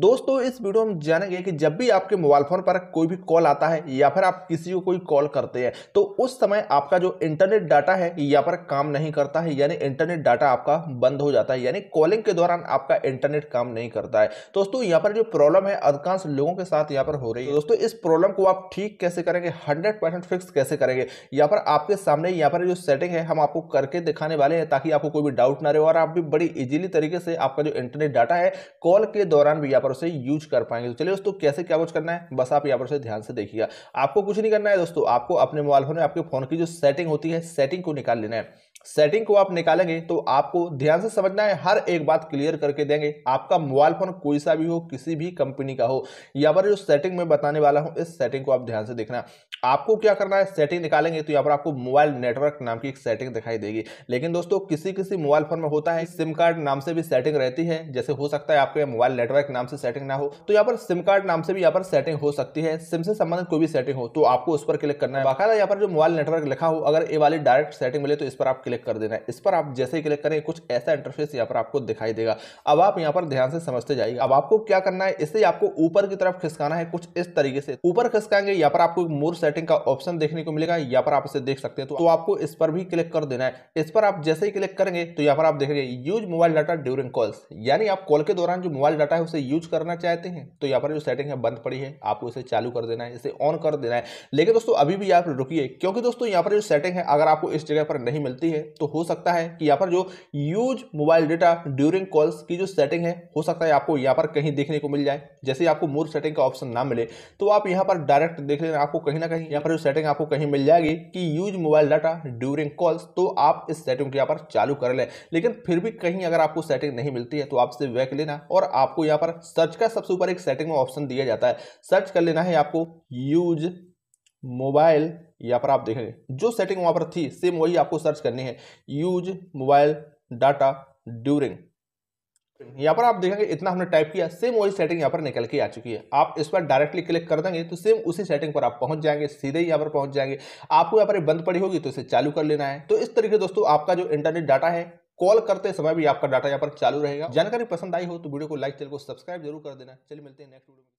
दोस्तों इस वीडियो में जानेंगे कि जब भी आपके मोबाइल फोन पर कोई भी कॉल आता है या फिर आप किसी को कोई कॉल करते हैं तो उस समय आपका जो इंटरनेट डाटा है या पर काम नहीं करता है यानी इंटरनेट डाटा आपका बंद हो जाता है यानी कॉलिंग के दौरान आपका इंटरनेट काम नहीं करता है दोस्तों यहाँ पर जो प्रॉब्लम है अधिकांश लोगों के साथ यहाँ पर हो रही है दोस्तों इस प्रॉब्लम को आप ठीक कैसे करेंगे हंड्रेड फिक्स कैसे करेंगे या पर आपके सामने यहाँ पर जो सेटिंग है हम आपको करके दिखाने वाले हैं ताकि आपको कोई भी डाउट ना रहे और आप भी बड़ी इजिली तरीके से आपका जो इंटरनेट डाटा है कॉल के दौरान भी यहाँ पर पर उसे यूज कर पाएंगे तो चलिए दोस्तों कैसे क्या कुछ करना है बस आप यहाँ पर उसे ध्यान से देखिएगा आपको कुछ नहीं करना है दोस्तों आपको अपने मोबाइल फोन में आपके फोन की जो सेटिंग होती है सेटिंग को निकाल लेना है सेटिंग को आप निकालेंगे तो आपको ध्यान से समझना है हर एक बात क्लियर करके देंगे आपका मोबाइल फोन कोई सा भी हो किसी भी कंपनी का हो या पर जो सेटिंग में बताने वाला हूं इस सेटिंग को आप ध्यान से देखना आपको क्या करना है सेटिंग निकालेंगे तो यहाँ पर आपको मोबाइल नेटवर्क नाम की एक सेटिंग दिखाई देगी लेकिन दोस्तों किसी किसी मोबाइल फोन में होता है सिम कार्ड नाम से भी सेटिंग रहती है जैसे हो सकता है आपके मोबाइल नेटवर्क नाम से सेटिंग ना हो तो यहाँ पर सिम कार्ड नाम से भी यहाँ पर सेटिंग हो सकती है सिम से संबंधित कोई भी सेटिंग हो तो आपको उस पर क्लिक करना है बाकायदा यहाँ पर जो मोबाइल नेटवर्क लिखा हो अगर ये वाली डायरेक्ट सेटिंग मिले तो इस पर आप क्लिक कर देना है इस पर आप जैसे ही क्लिक करें कुछ ऐसा इंटरफेस यहाँ पर आपको दिखाई देगा अब आप यहाँ पर ध्यान से समझते जाइए अब आपको क्या करना है इसे आपको ऊपर की तरफ खिसकाना है कुछ इस तरीके से ऊपर खिसकाएंगे यहाँ पर आपको मोर सेटिंग सेटिंग का ऑप्शन देखने को मिलेगा यहाँ पर आप इसे देख सकते हैं तो, तो आपको इस पर भी क्लिक कर देना है इस पर आप जैसे ही क्लिक करेंगे तो यहाँ पर आप देखेंगे use mobile data during calls यानी आप कॉल के दौरान जो मोबाइल डाटा है उसे यूज करना चाहते हैं तो यहाँ पर जो सेटिंग है बंद पड़ी है आपको इसे चालू कर देना है इसे ऑन कर देना है लेकिन दोस्तों अभी भी आप रुकी क्योंकि दोस्तों यहाँ पर जो सेटिंग है अगर आपको इस जगह पर नहीं मिलती है तो हो सकता है कि यहाँ पर जो use mobile data during calls की जो सेटिंग है हो सकता है आपको यहाँ पर कहीं देखने को मिल जाए जैसे आपको मोर सेटिंग का ऑप्शन ना मिले तो आप यहाँ पर डायरेक्ट देख लेना आपको कहीं ना कहीं जाएगी यहाँ पर जो सेटिंग आपको कहीं मिल जाएगी कि use mobile data during calls तो आप इस सेटिंग को यहाँ पर चालू कर लें लेकिन फिर भी कहीं अगर आपको सेटिंग नहीं मिलती है तो आपसे वैक लेना और आपको यहाँ पर सर्च का सबसे ऊपर एक सेटिंग में ऑप्शन दिया जाता है सर्च कर लेना है आपको यूज मोबाइल यहाँ पर आप देखेंगे जो सेटिंग वहाँ पर थी सेम वही आपको सर्च करनी है यूज मोबाइल डाटा ड्यूरिंग यहाँ पर आप देखेंगे इतना हमने टाइप किया सेम वही सेटिंग यहाँ पर निकल के आ चुकी है आप इस पर डायरेक्टली क्लिक कर देंगे तो सेम उसी सेटिंग पर आप पहुंच जाएंगे सीधे यहाँ पर पहुंच जाएंगे आपको यहाँ पर बंद पड़ी होगी तो इसे चालू कर लेना है तो इस तरीके दोस्तों आपका जो इंटरनेट डाटा है कॉल करते समय भी आपका डाटा यहाँ पर चालू रहेगा जानकारी पसंद आई हो तो वीडियो को लाइक चैनल को सब्सक्राइब जरूर कर देना चलिए मिलते हैं नेक्स्ट वीडियो